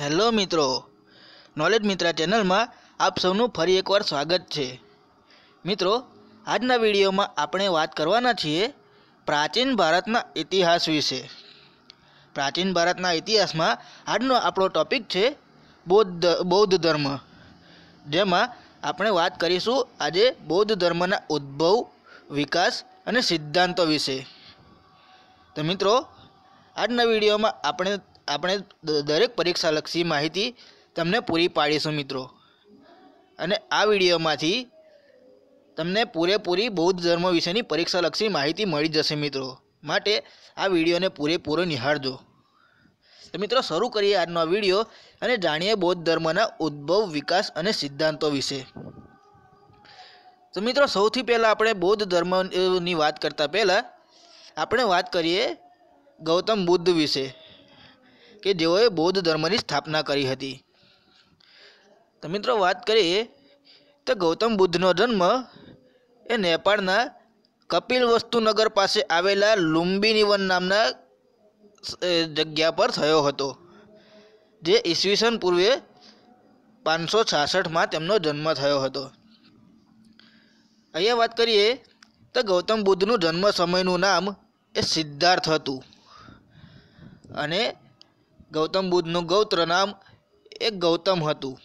hello મિત્રો knowledge Mitra ચેનલમાં આપ સૌનું ફરી એકવાર સ્વાગત છે મિત્રો આજના વિડીયોમાં આપણે વાત કરવાના છીએ પ્રાચીન ભારતના ઇતિહાસ વિશે પ્રાચીન ભારતના ઇતિહાસમાં આજનો આપણો ટોપિક છે બૌદ્ધ બૌદ્ધ ધર્મ જેમાં આપણે વાત કરીશું આજે બૌદ્ધ ધર્મના ઉદ્ભવ વિકાસ અને સિદ્ધાંતો વિશે તો મિત્રો આજના વિડીયોમાં આપણે આપણે દરેક પરીક્ષાલક્ષી માહિતી તમને પૂરી પાડીશું મિત્રો અને આ વિડીયોમાંથી તમને પૂરેપૂરી બૌદ્ધ ધર્મ વિશેની પરીક્ષાલક્ષી માહિતી મળી જશે મિત્રો માટે આ વિડીયોને પૂરેપૂરો નિહાળજો તો મિત્રો શરૂ કરીએ આજનો આ વિડીયો અને જાણીએ બૌદ્ધ ધર્મના ઉદ્ભવ વિકાસ અને સિદ્ધાંતો વિશે તો મિત્રો સૌથી પહેલાં આપણે બૌદ્ધ ધર્મની વાત કરતાં પહેલાં આપણે વાત કરીએ ગૌતમ બુદ્ધ વિશે કે જેઓએ બૌદ્ધ ધર્મની સ્થાપના કરી હતી તો મિત્રો વાત કરીએ તો ગૌતમ બુદ્ધનો જન્મ એ નેપાળના કપિલ વસ્તુનગર પાસે આવેલા લુંબિનીવન નામના જગ્યા પર થયો હતો જે ઈસવીસન પૂર્વે પાંચસો છાસઠમાં તેમનો જન્મ થયો હતો અહીંયા વાત કરીએ તો ગૌતમ બુદ્ધનું જન્મ સમયનું નામ એ સિદ્ધાર્થ હતું અને ગૌતમ બુદ્ધનું ગૌત્ર નામ એ ગૌતમ હતું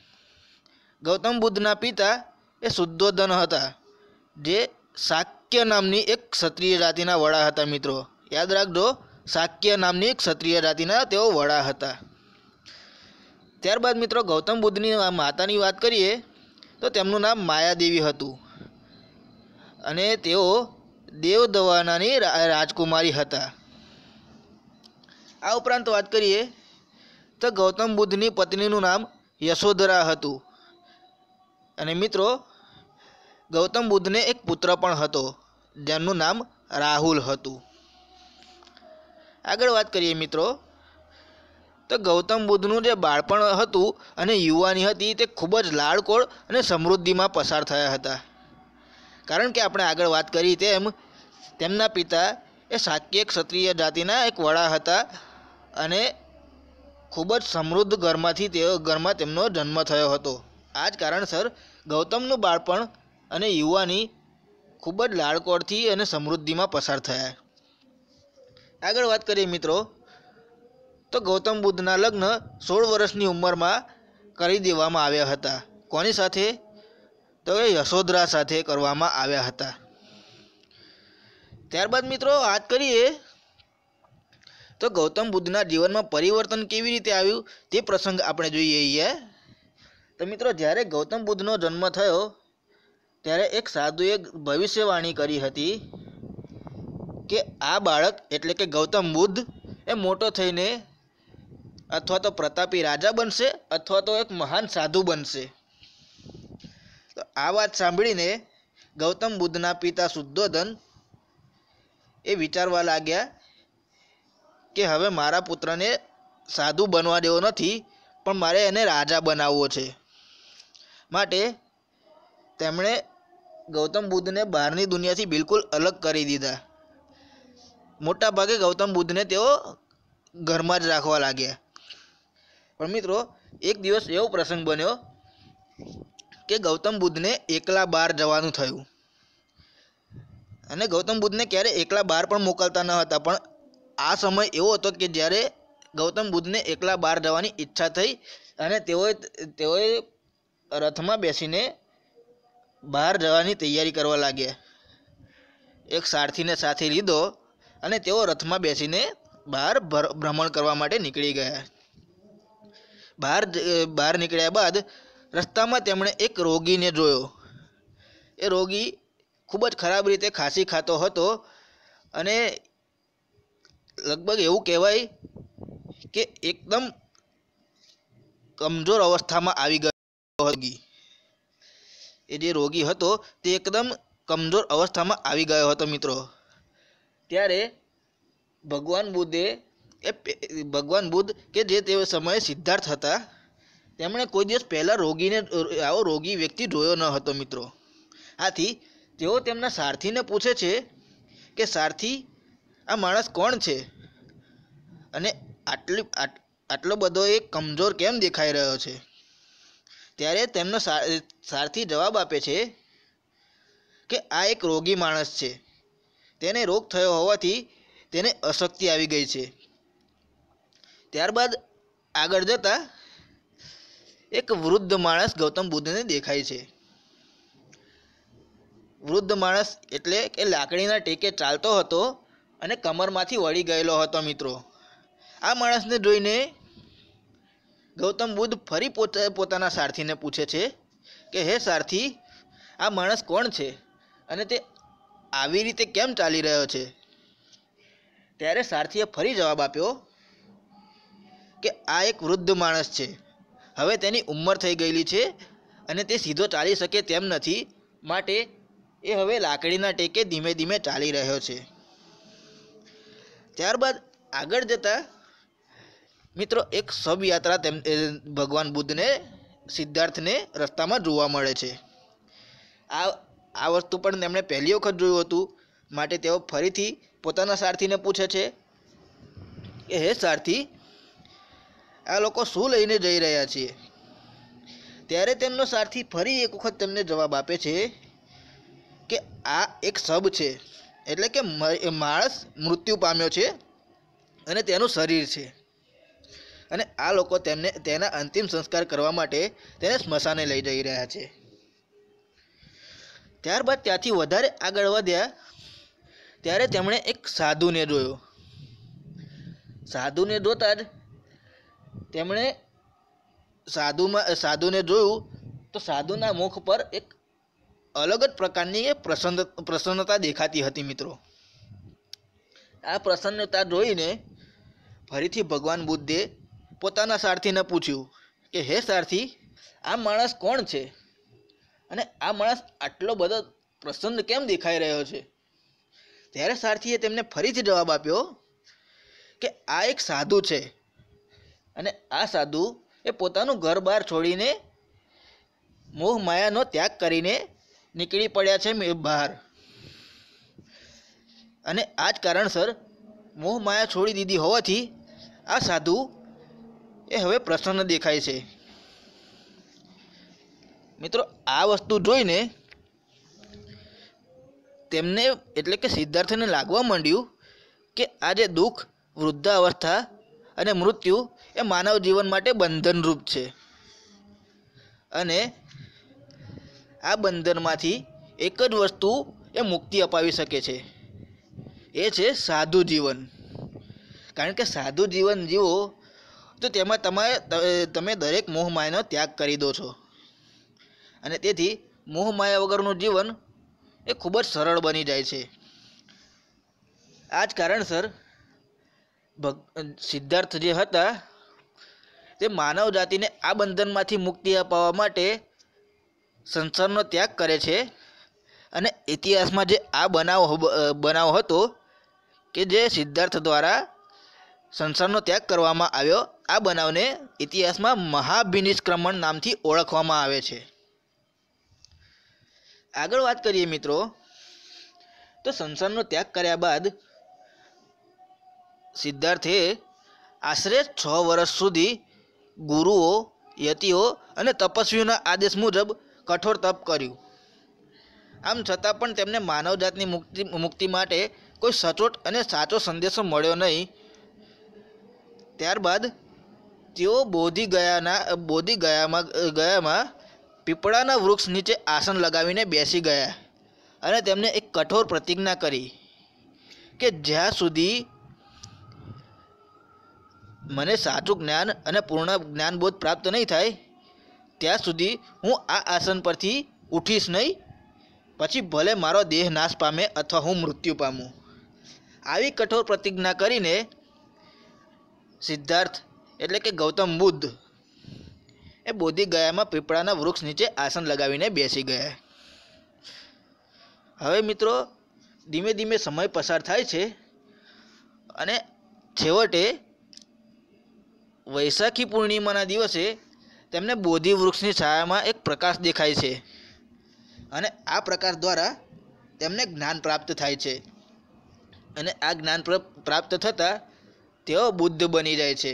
ગૌતમ બુદ્ધના પિતા એ શુદ્ધોધન હતા જે શાક્ય નામની એક ક્ષત્રિય જાતિના વડા હતા મિત્રો યાદ રાખજો શાક્ય નામની એક ક્ષત્રિય જાતિના તેઓ વડા હતા ત્યારબાદ મિત્રો ગૌતમ બુદ્ધની માતાની વાત કરીએ તો તેમનું નામ માયાદેવી હતું અને તેઓ દેવદવાનાની રાજકુમારી હતા આ ઉપરાંત વાત કરીએ તો ગૌતમ બુદ્ધની પત્નીનું નામ યશોધરા હતું અને મિત્રો ગૌતમ બુદ્ધને એક પુત્ર પણ હતો જેમનું નામ રાહુલ હતું આગળ વાત કરીએ મિત્રો તો ગૌતમ બુદ્ધનું જે બાળપણ હતું અને યુવાની હતી તે ખૂબ જ લાળકોળ અને સમૃદ્ધિમાં પસાર થયા હતા કારણ કે આપણે આગળ વાત કરી તેમ તેમના પિતા એ શાક્ય ક્ષત્રિય જાતિના એક વડા હતા અને ખૂબ જ સમૃદ્ધ ઘરમાંથી તેઓ ઘરમાં તેમનો જન્મ થયો હતો આ જ કારણસર ગૌતમનું બાળપણ અને યુવાની ખૂબ જ લાળકોળથી અને સમૃદ્ધિમાં પસાર થયા આગળ વાત કરીએ મિત્રો તો ગૌતમ બુદ્ધના લગ્ન સોળ વર્ષની ઉંમરમાં કરી દેવામાં આવ્યા હતા કોની સાથે તો એ યશોધરા સાથે કરવામાં આવ્યા હતા ત્યારબાદ મિત્રો વાત કરીએ તો ગૌતમ બુદ્ધના જીવનમાં પરિવર્તન કેવી રીતે આવ્યું તે પ્રસંગ આપણે જોઈએ અહીંયા તો મિત્રો જ્યારે ગૌતમ બુદ્ધનો જન્મ થયો ત્યારે એક સાધુએ ભવિષ્યવાણી કરી હતી કે આ બાળક એટલે કે ગૌતમ બુદ્ધ એ મોટો થઈને અથવા તો પ્રતાપી રાજા બનશે અથવા તો એક મહાન સાધુ બનશે તો આ વાત સાંભળીને ગૌતમ બુદ્ધના પિતા શુદ્ધોધન એ વિચારવા લાગ્યા કે હવે મારા પુત્રને સાધુ બનવા દેવો નથી પણ મારે એને રાજા બનાવવો છે માટે તેમણે ગૌતમ બુદ્ધને બહારની દુનિયાથી બિલકુલ અલગ કરી દીધા મોટાભાગે ગૌતમ બુદ્ધને તેઓ ઘરમાં જ રાખવા લાગ્યા પણ મિત્રો એક દિવસ એવો પ્રસંગ બન્યો કે ગૌતમ બુદ્ધને એકલા બહાર જવાનું થયું અને ગૌતમ બુદ્ધને ક્યારે એકલા બહાર પણ મોકલતા ન હતા પણ આ સમય એવો હતો કે જ્યારે ગૌતમ બુદ્ધને એકલા બહાર જવાની ઈચ્છા થઈ અને તેઓએ તેઓએ રથમાં બેસીને બહાર જવાની તૈયારી કરવા લાગ્યા એક સારથીને સાથે લીધો અને તેઓ રથમાં બેસીને બહાર ભ્રમણ કરવા માટે નીકળી ગયા બહાર બહાર નીકળ્યા બાદ રસ્તામાં તેમણે એક રોગીને જોયો એ રોગી ખૂબ જ ખરાબ રીતે ખાંસી ખાતો હતો અને લગભગ એવું કહેવાય કે એકદમ કમજોર અવસ્થામાં આવી ગયો એ જે રોગી હતો તે એકદમ કમજોર અવસ્થામાં આવી ગયો હતો મિત્રો ત્યારે ભગવાન બુદ્ધે એ ભગવાન બુદ્ધ કે જે તે સમયે સિદ્ધાર્થ હતા તેમણે કોઈ દિવસ પહેલાં રોગીને આવો રોગી વ્યક્તિ જોયો ન હતો મિત્રો આથી તેઓ તેમના સારથીને પૂછે છે કે સારથી આ માણસ કોણ છે અને આટલી આટલો બધો એ કમજોર કેમ દેખાઈ રહ્યો છે ત્યારે તેમનો સારથી જવાબ આપે છે કે આ એક રોગી માણસ છે તેને રોગ થયો હોવાથી તેને અશક્તિ આવી ગઈ છે ત્યારબાદ આગળ જતાં એક વૃદ્ધ માણસ ગૌતમ બુદ્ધને દેખાય છે વૃદ્ધ માણસ એટલે કે લાકડીના ટેકે ચાલતો હતો અને કમરમાંથી વળી ગયેલો હતો મિત્રો આ માણસને જોઈને ગૌતમ બુદ્ધ ફરી પોતે પોતાના સારથીને પૂછે છે કે હે સારથી આ માણસ કોણ છે અને તે આવી રીતે કેમ ચાલી રહ્યો છે ત્યારે સારથીએ ફરી જવાબ આપ્યો કે આ એક વૃદ્ધ માણસ છે હવે તેની ઉંમર થઈ ગયેલી છે અને તે સીધો ચાલી શકે તેમ નથી માટે એ હવે લાકડીના ટેકે ધીમે ધીમે ચાલી રહ્યો છે ત્યારબાદ આગળ જતાં મિત્રો એક શબયાત્રા તેમ ભગવાન બુદ્ધને સિદ્ધાર્થને રસ્તામાં જોવા મળે છે આ આ વસ્તુ પણ તેમણે પહેલી વખત જોયું હતું માટે તેઓ ફરીથી પોતાના સારથીને પૂછે છે કે હે સારથી આ લોકો શું લઈને જઈ રહ્યા છે ત્યારે તેમનો સારથી ફરી એક વખત તેમને જવાબ આપે છે કે આ એક શબ છે એટલે કે માણસ મૃત્યુ પામ્યો છે અને તેનું શરીર છે અને આ લોકો તેમને તેના અંતિમ સંસ્કાર કરવા માટે તેને સ્મશાને લઈ જઈ રહ્યા છે ત્યારબાદ ત્યાંથી વધારે આગળ વધ્યા ત્યારે તેમણે એક સાધુને જોયો સાધુને જોતા જ તેમણે સાધુમાં સાધુને જોયું તો સાધુના મુખ પર એક અલગ જ પ્રકારની પ્રસન્ન પ્રસન્નતા દેખાતી હતી મિત્રો આ પ્રસન્નતા જોઈને ફરીથી ભગવાન બુદ્ધે પોતાના સારથીને પૂછ્યું કે હે સારથી આ માણસ કોણ છે અને આ માણસ આટલો બધો પ્રસન્ન કેમ દેખાઈ રહ્યો છે ત્યારે સારથીએ તેમને ફરીથી જવાબ આપ્યો કે આ એક સાધુ છે અને આ સાધુ એ પોતાનું ઘર બહાર છોડીને મોહ માયાનો ત્યાગ કરીને નીકળી પડ્યા છે બહાર અને આ જ કારણસર મોહ માયા છોડી દીધી હોવાથી આ સાધુ એ હવે પ્રસન્ન દેખાય છે મિત્રો આ વસ્તુ જોઈને તેમને એટલે કે સિદ્ધાર્થને લાગવા માંડ્યું કે આજે જે દુઃખ વૃદ્ધાવસ્થા અને મૃત્યુ એ માનવ જીવન માટે બંધનરૂપ છે અને આ બંધનમાંથી એક જ વસ્તુ એ મુક્તિ અપાવી શકે છે એ છે સાદું જીવન કારણ કે સાદું જીવન જીવો તો તેમાં તમે તમે દરેક મોહમાયાનો ત્યાગ કરી દો છો અને તેથી મોહમાયા વગરનું જીવન એ ખૂબ જ સરળ બની જાય છે આ જ કારણસર ભગ સિદ્ધાર્થ જે હતા તે માનવ જાતિને આ બંધનમાંથી મુક્તિ અપાવવા માટે સંસારનો ત્યાગ કરે છે અને ઇતિહાસમાં જે આ બનાવ બનાવ હતો કે જે સિદ્ધાર્થ દ્વારા સંસારનો ત્યાગ કરવામાં આવ્યો આ બનાવને ઇતિહાસમાં મહાભિનિષ્ક્રમણ નામથી ઓળખવામાં આવે છે આગળ વાત કરીએ મિત્રો તો સંસારનો ત્યાગ કર્યા બાદ સિદ્ધાર્થે આશરે છ વર્ષ સુધી ગુરુઓ યતિઓ અને તપસ્વીઓના આદેશ મુજબ કઠોર તપ કર્યું આમ છતાં પણ તેમને માનવજાતની મુક્તિ મુક્તિ માટે કોઈ સચોટ અને સાચો સંદેશો મળ્યો નહીં ત્યારબાદ તેઓ બોધી ગયાના બોધી ગયામાં ગયામાં પીપળાના વૃક્ષ નીચે આસન લગાવીને બેસી ગયા અને તેમણે એક કઠોર પ્રતિજ્ઞા કરી કે જ્યાં સુધી મને સાચું જ્ઞાન અને પૂર્ણ જ્ઞાનબોધ પ્રાપ્ત નહીં થાય ત્યાં સુધી હું આ આસન પરથી ઉઠીશ નહીં પછી ભલે મારો દેહ નાશ પામે અથવા હું મૃત્યુ પામું આવી કઠોર પ્રતિજ્ઞા કરીને સિદ્ધાર્થ એટલે કે ગૌતમ બુદ્ધ એ ગયામાં પીપળાના વૃક્ષ નીચે આસન લગાવીને બેસી ગયા હવે મિત્રો ધીમે ધીમે સમય પસાર થાય છે અને છેવટે વૈશાખી પૂર્ણિમાના દિવસે તેમને બોધિ વૃક્ષની છાયામાં એક પ્રકાશ દેખાય છે અને આ પ્રકાશ દ્વારા તેમને જ્ઞાન પ્રાપ્ત થાય છે અને આ જ્ઞાન પ્રાપ્ત થતાં તેઓ બુદ્ધ બની જાય છે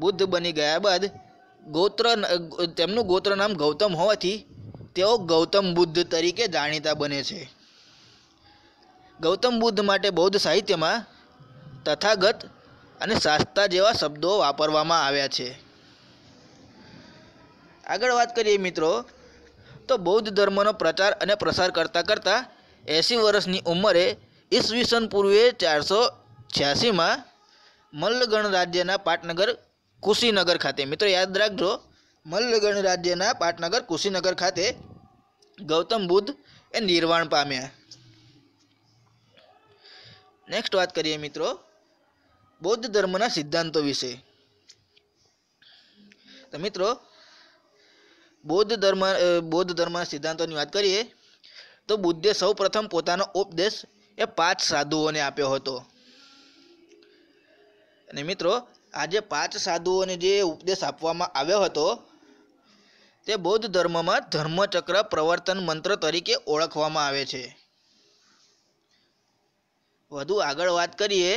બુદ્ધ બની ગયા બાદ ગોત્ર તેમનું ગોત્ર નામ ગૌતમ હોવાથી તેઓ ગૌતમ બુદ્ધ તરીકે જાણીતા બને છે ગૌતમ બુદ્ધ માટે બૌદ્ધ સાહિત્યમાં તથાગત અને શાસ્તા જેવા શબ્દો વાપરવામાં આવ્યા છે આગળ વાત કરીએ મિત્રો તો બૌદ્ધ ધર્મનો પ્રચાર અને પ્રસાર કરતાં કરતાં એંસી વર્ષની ઉંમરે ઈસવીસન પૂર્વે ચારસો છ્યાસીમાં મલ્લગણ રાજ્યના પાટનગર કુશીનગર ખાતે મિત્રો યાદ રાખજો મલ્લગણ રાજ્યના પાટનગર કુશીનગર ખાતે ગૌતમ બુદ્ધ એ નિર્વાણ પામ્યા નેક્સ્ટ વાત કરીએ મિત્રો બૌદ્ધ ધર્મના સિદ્ધાંતો વિશે તો મિત્રો બૌદ્ધ ધર્મ બૌદ્ધ ધર્મના સિદ્ધાંતોની વાત કરીએ તો બુદ્ધે સૌ પ્રથમ પોતાનો ઉપદેશ એ પાંચ સાધુઓને આપ્યો હતો અને મિત્રો આજે પાંચ સાધુઓને જે ઉપદેશ આપવામાં આવ્યો હતો તે બૌદ્ધ ધર્મમાં ધર્મચક્ર પ્રવર્તન મંત્ર તરીકે ઓળખવામાં આવે છે વધુ આગળ વાત કરીએ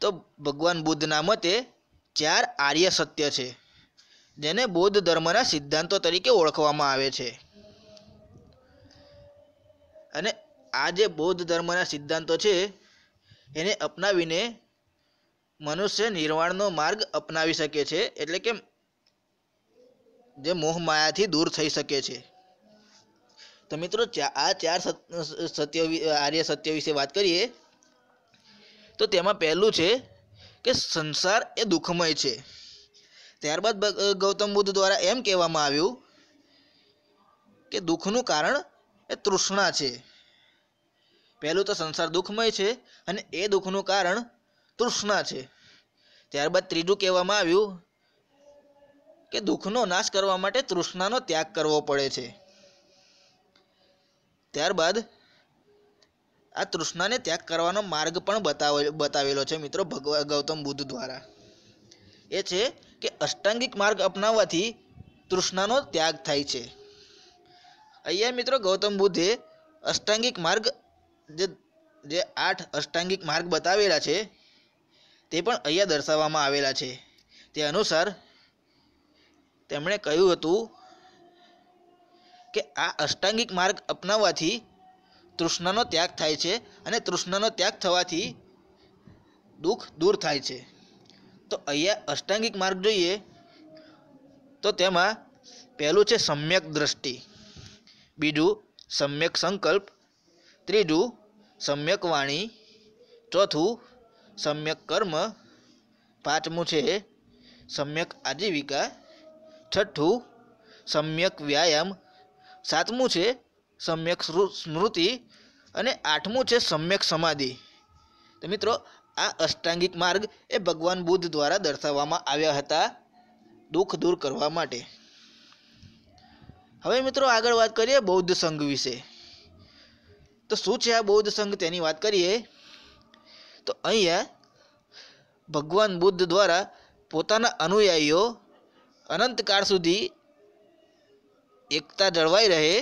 તો ભગવાન બુદ્ધના મતે ચાર આર્ય સત્ય છે જેને બૌદ્ધ ધર્મના સિદ્ધાંતો તરીકે ઓળખવામાં આવે છે અને આ જે બૌદ્ધ ધર્મના સિદ્ધાંતો છે એને અપનાવીને મનુષ્ય નિર્વાણનો માર્ગ અપનાવી શકે છે એટલે કે જે મોહમાયાથી દૂર થઈ શકે છે તો મિત્રો આ ચાર સત્ય આર્ય સત્ય વિશે વાત કરીએ તો તેમાં પહેલું છે કે સંસાર એ દુઃખમય છે ત્યારબાદ ગૌતમ બુદ્ધ દ્વારા એમ કહેવામાં આવ્યું કે દુઃખનું કારણ એ તૃષ્ણા છે પહેલું તો સંસાર દુઃખમય છે અને એ દુઃખનું કારણ તૃષ્ણા છે ત્યારબાદ ત્રીજું કહેવામાં આવ્યું કે દુઃખનો નાશ કરવા માટે તૃષ્ણાનો ત્યાગ કરવો પડે છે ત્યારબાદ આ તૃષ્ણાને ત્યાગ કરવાનો માર્ગ પણ બતાવેલો છે મિત્રો ભગવાન ગૌતમ બુદ્ધ દ્વારા એ છે કે અષ્ટાંગિક માર્ગ અપનાવવાથી તૃષ્ણાનો ત્યાગ થાય છે અહીંયા મિત્રો ગૌતમ બુદ્ધે અષ્ટાંગિક માર્ગ જે જે આઠ અષ્ટાંગિક માર્ગ બતાવેલા છે તે પણ અહીંયા દર્શાવવામાં આવેલા છે તે અનુસાર તેમણે કહ્યું હતું કે આ અષ્ટાંગિક માર્ગ અપનાવવાથી તૃષ્ણાનો ત્યાગ થાય છે અને તૃષ્ણાનો ત્યાગ થવાથી દુઃખ દૂર થાય છે તો અહીંયા અષ્ટાંગિક માર્ગ જોઈએ તો તેમાં પહેલું છે સમ્યક દ્રષ્ટિ બીજું સમ્યક સંકલ્પ ત્રીજું સમ્યક વાણી ચોથું સમ્યક કર્મ પાંચમું છે સમ્યક આજીવિકા છઠ્ઠું સમ્યક વ્યાયામ સાતમું છે સમ્યક સ્મૃતિ અને આઠમું છે સમ્યક સમાધિ તો મિત્રો આ અષ્ટાંગિક માર્ગ એ ભગવાન બુદ્ધ દ્વારા દર્શાવવામાં આવ્યા હતા દુઃખ દૂર કરવા માટે હવે મિત્રો આગળ વાત કરીએ બૌદ્ધ સંઘ વિશે તો શું છે આ બૌદ્ધ સંઘ તેની વાત કરીએ તો અહીંયા ભગવાન બુદ્ધ દ્વારા પોતાના અનુયાયીઓ અનંતકાળ સુધી એકતા જળવાઈ રહે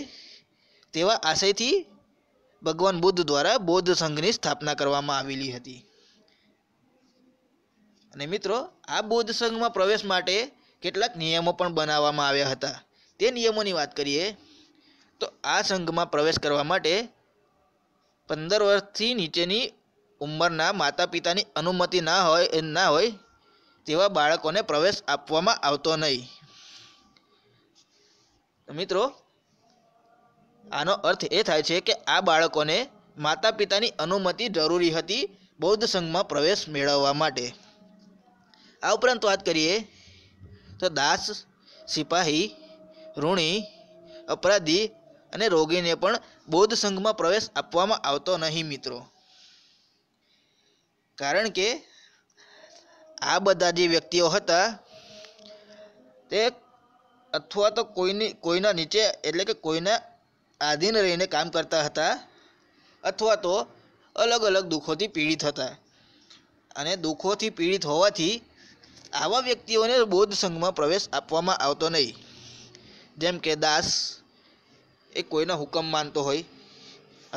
તેવા આશયથી ભગવાન બુદ્ધ દ્વારા બૌદ્ધ સંઘની સ્થાપના કરવામાં આવેલી હતી અને મિત્રો આ બૌદ્ધ સંઘમાં પ્રવેશ માટે કેટલાક નિયમો પણ બનાવવામાં આવ્યા હતા તે નિયમોની વાત કરીએ તો આ સંઘમાં પ્રવેશ કરવા માટે પંદર વર્ષથી નીચેની ઉંમરના માતા પિતાની અનુમતિ ના હોય એ ના હોય તેવા બાળકોને પ્રવેશ આપવામાં આવતો નહીં મિત્રો આનો અર્થ એ થાય છે કે આ બાળકોને માતા પિતાની અનુમતિ જરૂરી હતી બૌદ્ધ સંઘમાં પ્રવેશ મેળવવા માટે આ ઉપરાંત વાત કરીએ તો દાસ સિપાહી ઋણી અપરાધી અને રોગીને પણ બૌદ્ધ સંઘમાં પ્રવેશ આપવામાં આવતો નહીં મિત્રો કારણ કે આ બધા જે વ્યક્તિઓ હતા તે અથવા તો કોઈની કોઈના નીચે એટલે કે કોઈના આધીન રહીને કામ કરતા હતા અથવા તો અલગ અલગ દુઃખોથી પીડિત હતા અને દુઃખોથી પીડિત હોવાથી આવા વ્યક્તિઓને બૌદ્ધ સંઘમાં પ્રવેશ આપવામાં આવતો નહીં જેમ કે દાસ એ કોઈનો હુકમ માનતો હોય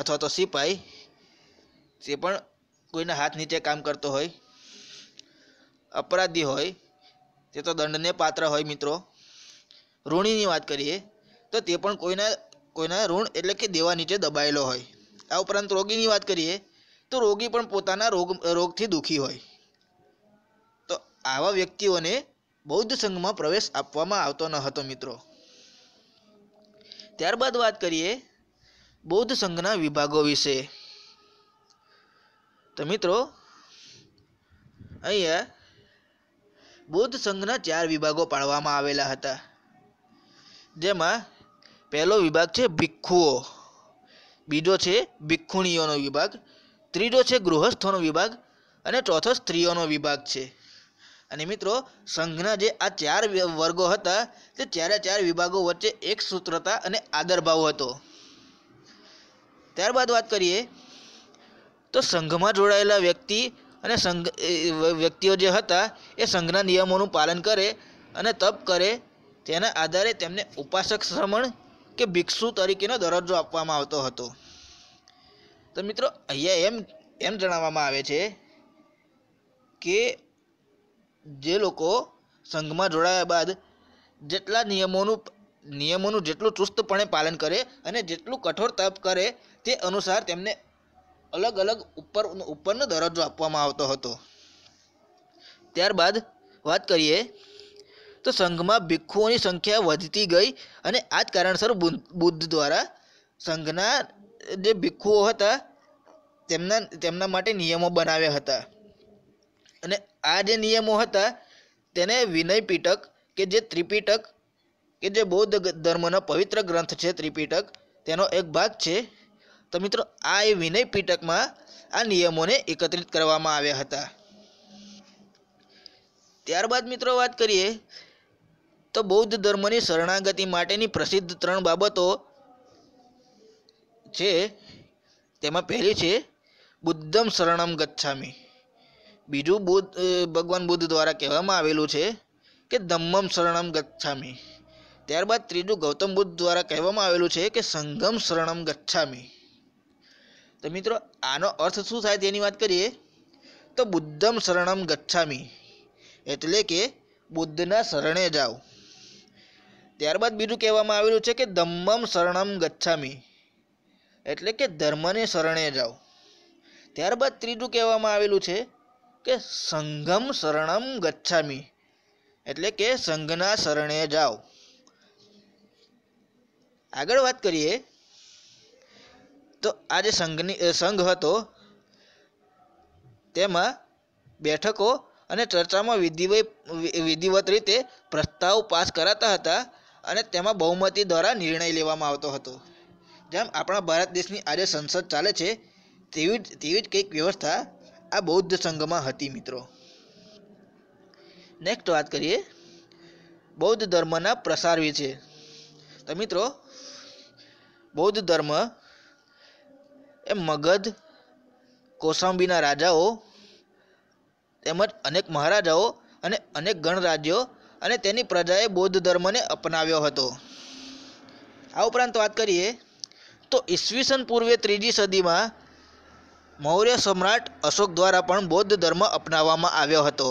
અથવા તો સિપાઈ તે પણ કોઈના હાથ નીચે કામ કરતો હોય અપરાધી હોય તે તો દંડને પાત્ર હોય મિત્રો ઋણીની વાત કરીએ તો તે પણ કોઈના કોઈના ઋણ એટલે કે દેવા નીચે દબાયેલો હોય આ ઉપરાંત રોગીની વાત કરીએ તો રોગી પણ પોતાના રોગ રોગથી દુઃખી હોય આવા વ્યક્તિઓને બૌદ્ધ સંઘમાં પ્રવેશ આપવામાં આવતો ન હતો મિત્રો ત્યારબાદ વાત કરીએ બૌદ્ધ સંઘના વિભાગો વિશે તો મિત્રો અહીંયા બૌદ્ધ સંઘના ચાર વિભાગો પાડવામાં આવેલા હતા જેમાં પહેલો વિભાગ છે ભિક્ષુઓ બીજો છે ભિક્ષુણીઓનો વિભાગ ત્રીજો છે ગૃહસ્થોનો વિભાગ અને ચોથો સ્ત્રીઓનો વિભાગ છે અને મિત્રો સંઘના જે આ ચાર વર્ગો હતા તે ચારે ચાર વિભાગો વચ્ચે એક સૂત્રતા અને આદરભાવ હતો ત્યારબાદ વાત કરીએ તો સંઘમાં જોડાયેલા વ્યક્તિ અને સંઘ વ્યક્તિઓ જે હતા એ સંઘના નિયમોનું પાલન કરે અને તપ કરે તેના આધારે તેમને ઉપાસક શ્રમણ કે ભિક્ષુ તરીકેનો દરજ્જો આપવામાં આવતો હતો તો મિત્રો અહીંયા એમ એમ જણાવવામાં આવે છે કે જે લોકો સંઘમાં જોડાયા બાદ જેટલા નિયમોનું નિયમોનું જેટલું ચુસ્તપણે પાલન કરે અને જેટલું કઠોર તપ કરે તે અનુસાર તેમને અલગ અલગ ઉપર ઉપરનો દરજ્જો આપવામાં આવતો હતો ત્યારબાદ વાત કરીએ તો સંઘમાં ભિક્ષુઓની સંખ્યા વધતી ગઈ અને આ જ કારણસર બુદ્ધ દ્વારા સંઘના જે ભિક્ષુઓ હતા તેમના તેમના માટે નિયમો બનાવ્યા હતા અને આ જે નિયમો હતા તેને વિનય પીટક કે જે ત્રિપિટક કે જે બૌદ્ધ ધર્મનો પવિત્ર ગ્રંથ છે ત્રિપિટક તેનો એક ભાગ છે તો મિત્રો આ એ વિનય પીટકમાં આ નિયમોને એકત્રિત કરવામાં આવ્યા હતા ત્યારબાદ મિત્રો વાત કરીએ તો બૌદ્ધ ધર્મની શરણાગતિ માટેની પ્રસિદ્ધ ત્રણ બાબતો છે તેમાં પહેલી છે બુદ્ધમ શરણમ ગચ્છામી બીજું બુદ્ધ ભગવાન બુદ્ધ દ્વારા કહેવામાં આવેલું છે કે ધમ્મમ શરણમ ગચ્છામી ત્યારબાદ ત્રીજું ગૌતમ બુદ્ધ દ્વારા કહેવામાં આવેલું છે કે સંગમ શરણમ ગચ્છામી તો મિત્રો આનો અર્થ શું થાય તેની વાત કરીએ તો બુદ્ધમ શરણમ ગચ્છામી એટલે કે બુદ્ધના શરણે જાઓ ત્યારબાદ બીજું કહેવામાં આવેલું છે કે ધમ્મમ શરણમ ગચ્છામી એટલે કે ધર્મને શરણે જાઓ ત્યારબાદ ત્રીજું કહેવામાં આવેલું છે કે સંઘમ શરણમ ગચ્છામી એટલે કે સંઘના શરણે જાઓ આગળ વાત કરીએ તો આ જે સંઘની સંઘ હતો તેમાં બેઠકો અને ચર્ચામાં વિધિવય વિધિવત રીતે પ્રસ્તાવ પાસ કરાતા હતા અને તેમાં બહુમતી દ્વારા નિર્ણય લેવામાં આવતો હતો જેમ આપણા ભારત દેશની આજે સંસદ ચાલે છે તેવી જ તેવી જ કંઈક વ્યવસ્થા આ બૌદ્ધ સંઘમાં હતી મિત્રો નેક્સ્ટ વાત કરીએ બૌદ્ધ ધર્મના પ્રસાર વિશે તો મિત્રો બૌદ્ધ ધર્મ એ મગધ કોસાંબીના રાજાઓ તેમજ અનેક મહારાજાઓ અને અનેક ગણરાજ્યો અને તેની પ્રજાએ બૌદ્ધ ધર્મને અપનાવ્યો હતો આ ઉપરાંત વાત કરીએ તો ઈસવીસન પૂર્વે ત્રીજી સદીમાં મૌર્ય સમ્રાટ અશોક દ્વારા પણ બૌદ્ધ ધર્મ અપનાવવામાં આવ્યો હતો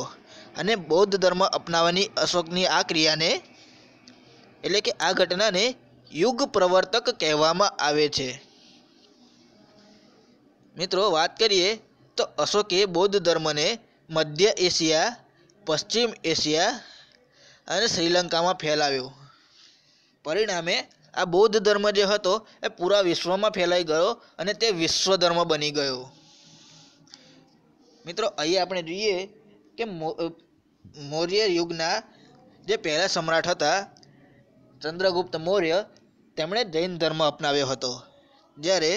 અને બૌદ્ધ ધર્મ અપનાવવાની અશોકની આ ક્રિયાને એટલે કે આ ઘટનાને યુગ પ્રવર્તક કહેવામાં આવે છે મિત્રો વાત કરીએ તો અશોકે બૌદ્ધ ધર્મને મધ્ય એશિયા પશ્ચિમ એશિયા અને શ્રીલંકામાં ફેલાવ્યો પરિણામે આ બૌદ્ધ ધર્મ જે હતો એ પૂરા વિશ્વમાં ફેલાઈ ગયો અને તે વિશ્વ ધર્મ બની ગયો મિત્રો અહીં આપણે જોઈએ કે મૌર્ય યુગના જે પહેલા સમ્રાટ હતા ચંદ્રગુપ્ત મૌર્ય તેમણે જૈન ધર્મ અપનાવ્યો હતો જ્યારે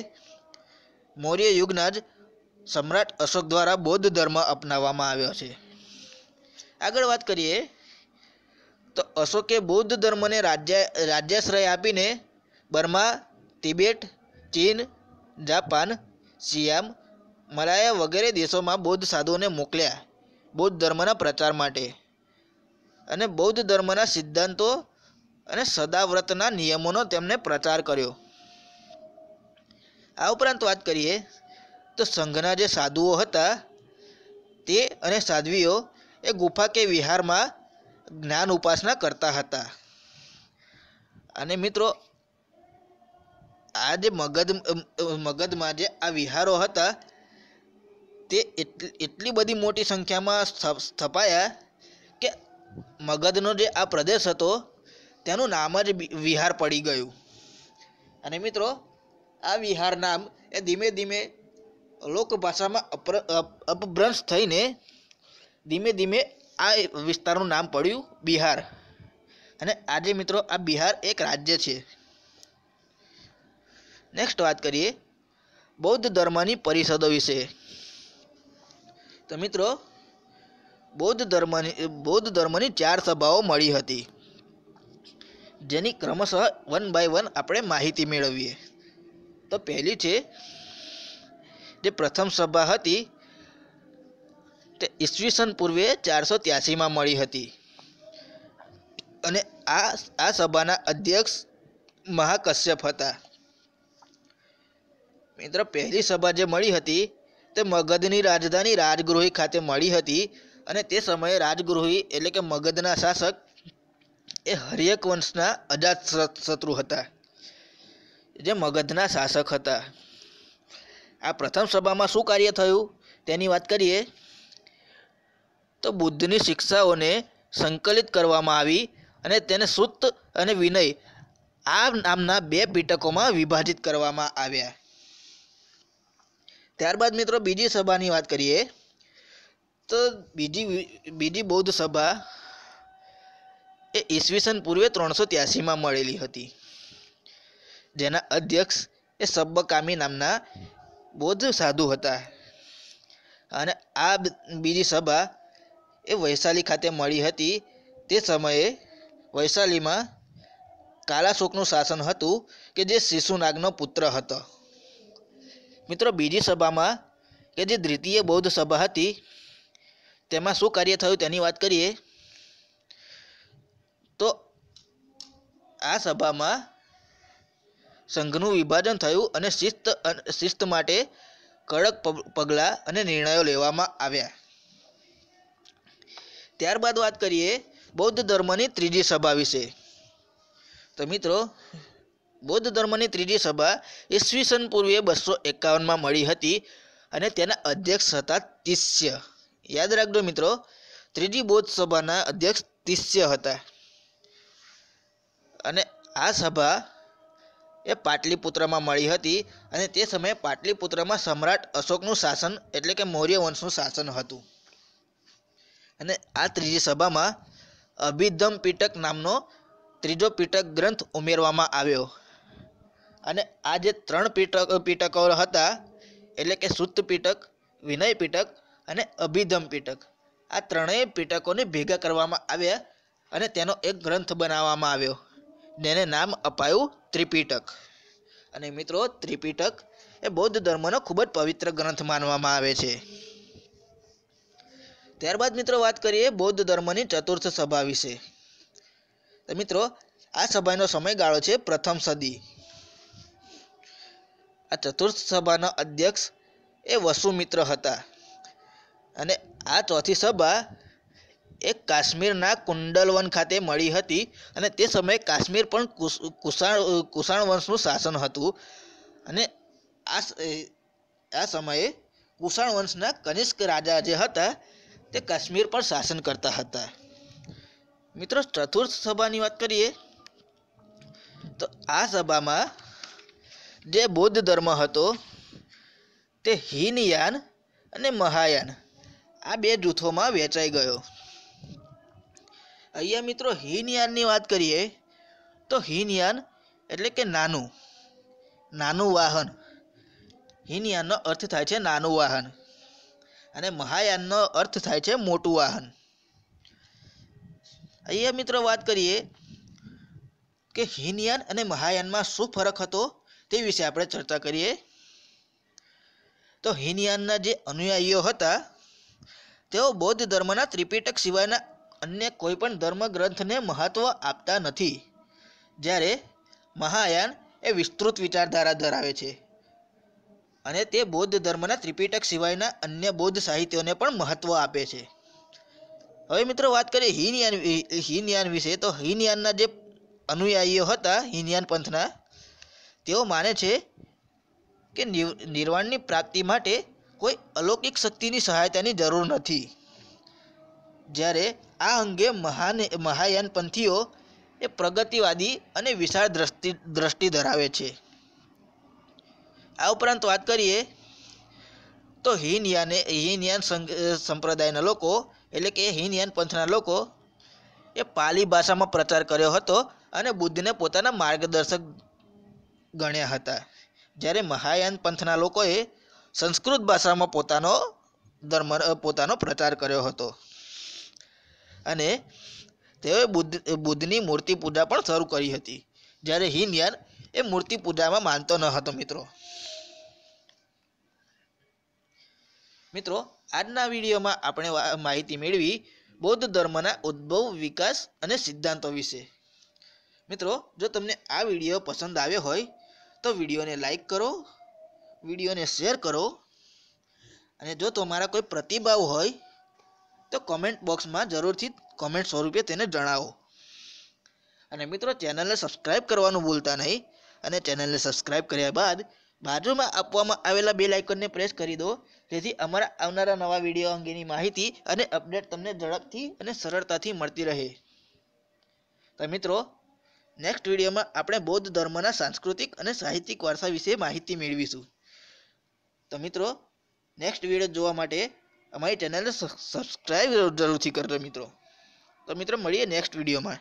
મૌર્ય યુગના જ સમ્રાટ અશોક દ્વારા બૌદ્ધ ધર્મ અપનાવવામાં આવ્યો છે આગળ વાત કરીએ તો અશોકે બૌદ્ધ ધર્મને રાજ્ય રાજ્યાશ્રય આપીને બર્મા તિબેટ ચીન જાપાન સિયામ મલાયા વગેરે દેશોમાં બૌદ્ધ સાધુઓને મોકલ્યા બૌદ્ધ ધર્મના પ્રચાર માટે અને બૌદ્ધ ધર્મના સિદ્ધાંતો અને સદાવ્રતના નિયમોનો તેમણે પ્રચાર કર્યો આ ઉપરાંત વાત કરીએ તો સંઘના જે સાધુઓ હતા તે અને સાધ્વીઓ એ ગુફા કે વિહારમાં જ્ઞાન ઉપાસના કરતા હતા અને મિત્રો આ જે મગધ મગધમાં જે આ વિહારો હતા તે એટલી બધી મોટી સંખ્યામાં સ્થપાયા કે મગધનો જે આ પ્રદેશ હતો તેનું નામ જ વિહાર પડી ગયું અને મિત્રો આ વિહાર નામ એ ધીમે ધીમે લોકભાષામાં અપ્ર અપભ્રંશ થઈને ધીમે ધીમે આ વિસ્તારનું નામ પડ્યું બિહાર અને આજે મિત્રો આ બિહાર એક રાજ્ય છે નેક્સ્ટ વાત કરીએ બૌદ્ધ ધર્મની પરિષદો વિશે તો મિત્રો બૌદ્ધ ધર્મની બૌદ્ધ ધર્મની ચાર સભાઓ મળી હતી જેની ક્રમશઃ વન બાય વન આપણે માહિતી મેળવીએ તો પહેલી છે જે પ્રથમ સભા હતી તે ઈસવીસન પૂર્વે ચારસો ત્યાસીમાં મળી હતી અને આ આ સભાના અધ્યક્ષ મહાકશ્યપ હતા મિત્રો પહેલી સભા જે મળી હતી તે મગધની રાજધાની રાજગૃહી ખાતે મળી હતી અને તે સમયે રાજગૃહી એટલે કે મગધના શાસક એ હરિયક વંશના અજાત શત્રુ હતા જે મગધના શાસક હતા આ પ્રથમ સભામાં શું કાર્ય થયું તેની વાત કરીએ તો બુદ્ધની શિક્ષાઓને સંકલિત કરવામાં આવી અને તેને સૂત અને વિનય આ નામના બે પીટકોમાં વિભાજિત કરવામાં આવ્યા ત્યારબાદ મિત્રો બીજી સભાની વાત કરીએ તો બીજી બીજી બૌદ્ધ સભા એ ઈસવીસન પૂર્વે ત્રણસો ત્યાસીમાં મળેલી હતી જેના અધ્યક્ષ એ સબ્બકામી નામના બૌદ્ધ સાધુ હતા અને આ બીજી સભા એ વૈશાલી ખાતે મળી હતી તે સમયે વૈશાલીમાં કાલાશોકનું શાસન હતું કે જે શિશુનાગનો પુત્ર હતો મિત્રો બીજી સભામાં કે જે દ્વિતીય બૌદ્ધ સભા હતી તેમાં શું કાર્ય થયું તેની વાત કરીએ તો આ સભામાં સંઘનું વિભાજન થયું અને શિસ્ત શિસ્ત માટે કડક પગલાં અને નિર્ણયો લેવામાં આવ્યા ત્યારબાદ વાત કરીએ બૌદ્ધ ધર્મની ત્રીજી સભા વિશે તો મિત્રો બૌદ્ધ ધર્મની ત્રીજી સભા ઈસવીસન પૂર્વે બસો એકાવનમાં મળી હતી અને તેના અધ્યક્ષ હતા તિષ્ય યાદ રાખજો મિત્રો ત્રીજી બૌદ્ધ સભાના અધ્યક્ષ તિષ્ય હતા અને આ સભા એ પાટલીપુત્રમાં મળી હતી અને તે સમયે પાટલીપુત્રમાં સમ્રાટ અશોકનું શાસન એટલે કે મૌર્ય વંશનું શાસન હતું અને આ ત્રીજી સભામાં અભિધમ પીટક નામનો ત્રીજો પીટક ગ્રંથ ઉમેરવામાં આવ્યો અને આ જે ત્રણ પીટક પીટકો હતા એટલે કે સુત્ત પીટક વિનય પીટક અને અભિધમ પીટક આ ત્રણેય પીટકોને ભેગા કરવામાં આવ્યા અને તેનો એક ગ્રંથ બનાવવામાં આવ્યો જેને નામ અપાયું ત્રિપીટક અને મિત્રો ત્રિપીટક એ બૌદ્ધ ધર્મનો ખૂબ જ પવિત્ર ગ્રંથ માનવામાં આવે છે ત્યારબાદ મિત્રો વાત કરીએ બૌદ્ધ ધર્મની ચતુર્થ સભા વિશે મિત્રો આ સભાનો સમયગાળો છે પ્રથમ સદી આ ચતુર્થ સભાના અધ્યક્ષ એ વસુમિત્ર હતા અને આ ચોથી સભા એ કાશ્મીરના કુંડલવન ખાતે મળી હતી અને તે સમયે કાશ્મીર પણ કુષાણ કુષાણ વંશનું શાસન હતું અને આ આ સમયે કુષાણ વંશના કનિષ્ક રાજા જે હતા તે કાશ્મીર પણ શાસન કરતા હતા મિત્રો ચતુર્થ સભાની વાત કરીએ તો આ સભામાં જે બૌદ્ધ ધર્મ હતો તે હિનયાન અને મહાયાન આ બે જૂથોમાં વેચાઈ ગયો અહીંયા મિત્રો હિનયાનની વાત કરીએ તો હિનયાન એટલે કે નાનું નાનું વાહન હિનયાનનો અર્થ થાય છે નાનું વાહન અને મહાયાનનો અર્થ થાય છે મોટું વાહન અહીંયા મિત્રો વાત કરીએ કે હિનયાન અને મહાયાનમાં શું ફરક હતો તે વિશે આપણે ચર્ચા કરીએ તો હિનયાનના જે અનુયાયીઓ હતા તેઓ બૌદ્ધ ધર્મના ત્રિપિટક સિવાયના અન્ય કોઈ પણ ધર્મગ્રંથને મહત્ત્વ આપતા નથી જ્યારે મહાયાન એ વિસ્તૃત વિચારધારા ધરાવે છે અને તે બૌદ્ધ ધર્મના ત્રિપિટક સિવાયના અન્ય બૌદ્ધ સાહિત્યોને પણ મહત્ત્વ આપે છે હવે મિત્રો વાત કરીએ હિનયાન હિનયાન વિશે તો હિનયાનના જે અનુયાયીઓ હતા હિનયાન પંથના તેઓ માને છે કે નિર્વાણની પ્રાપ્તિ માટે કોઈ અલૌકિક શક્તિની સહાયતાની જરૂર નથી જ્યારે આ અંગે મહાન મહાયાન પંથીઓ એ પ્રગતિવાદી અને વિશાળ દ્રષ્ટિ દ્રષ્ટિ ધરાવે છે આ ઉપરાંત વાત કરીએ તો હિનયાને હિનયાન સંપ્રદાયના લોકો એટલે કે હિનયાન પંથના લોકો એ પાલી ભાષામાં પ્રચાર કર્યો હતો અને બુદ્ધને પોતાના માર્ગદર્શક ગણ્યા હતા જ્યારે મહાયાન પંથના લોકોએ સંસ્કૃત ભાષામાં પોતાનો ધર્મ પોતાનો પ્રચાર કર્યો હતો અને તેઓએ બુદ્ધ બુદ્ધની મૂર્તિ પૂજા પણ શરૂ કરી હતી જ્યારે હિનયાન એ મૂર્તિ પૂજામાં માનતો ન હતો મિત્રો મિત્રો આજના વિડીયોમાં આપણે માહિતી મેળવી બૌદ્ધ ધર્મના ઉદ્ભવ વિકાસ અને સિદ્ધાંતો વિશે મિત્રો જો તમને આ વિડીયો પસંદ આવ્યો હોય તો વિડીયોને લાઈક કરો વિડીયોને શેર કરો અને જો તમારા કોઈ પ્રતિભાવ હોય તો કોમેન્ટ બોક્સમાં જરૂરથી કોમેન્ટ સ્વરૂપે તેને જણાવો અને મિત્રો ચેનલને સબસ્ક્રાઈબ કરવાનું ભૂલતા નહીં અને ચેનલને સબસ્ક્રાઈબ કર્યા બાદ બાજુમાં આપવામાં આવેલા બે આઇકોનને પ્રેસ કરી દો જેથી અમારા આવનારા નવા વિડીયો અંગેની માહિતી અને અપડેટ તમને ઝડપથી અને સરળતાથી મળતી રહે તો મિત્રો નેક્સ્ટ વિડીયોમાં આપણે બૌદ્ધ ધર્મના સાંસ્કૃતિક અને સાહિત્યિક વારસા વિશે માહિતી મેળવીશું તો મિત્રો નેક્સ્ટ વિડીયો જોવા માટે અમારી ચેનલને સબસ્ક્રાઈબ જરૂરથી કરજો મિત્રો તો મિત્રો મળીએ નેક્સ્ટ વિડીયોમાં